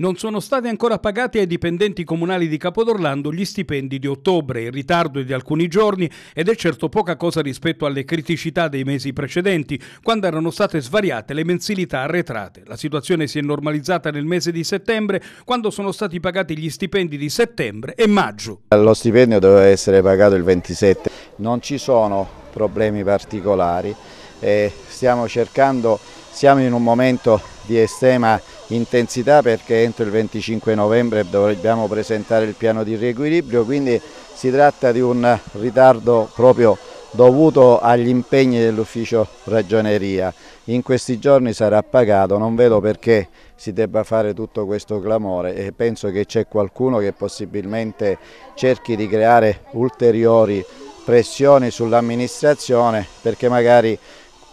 Non sono stati ancora pagati ai dipendenti comunali di Capodorlando gli stipendi di ottobre. Il ritardo è di alcuni giorni ed è certo poca cosa rispetto alle criticità dei mesi precedenti, quando erano state svariate le mensilità arretrate. La situazione si è normalizzata nel mese di settembre, quando sono stati pagati gli stipendi di settembre e maggio. Lo stipendio doveva essere pagato il 27. Non ci sono problemi particolari. Eh, stiamo cercando, siamo in un momento di estrema intensità perché entro il 25 novembre dobbiamo presentare il piano di riequilibrio, quindi si tratta di un ritardo proprio dovuto agli impegni dell'ufficio ragioneria. In questi giorni sarà pagato, non vedo perché si debba fare tutto questo clamore e penso che c'è qualcuno che possibilmente cerchi di creare ulteriori pressioni sull'amministrazione perché magari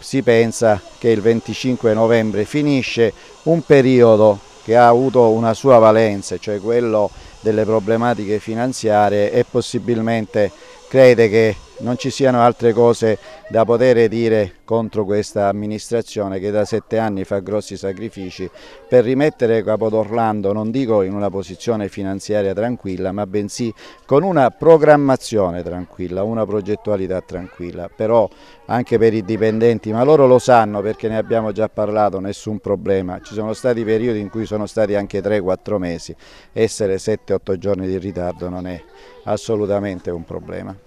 si pensa che il 25 novembre finisce un periodo che ha avuto una sua valenza, cioè quello delle problematiche finanziarie e possibilmente crede che non ci siano altre cose da poter dire contro questa amministrazione che da sette anni fa grossi sacrifici per rimettere Capodorlando, non dico in una posizione finanziaria tranquilla, ma bensì con una programmazione tranquilla, una progettualità tranquilla, però anche per i dipendenti, ma loro lo sanno perché ne abbiamo già parlato, nessun problema, ci sono stati periodi in cui sono stati anche 3-4 mesi, essere 7-8 giorni di ritardo non è assolutamente un problema.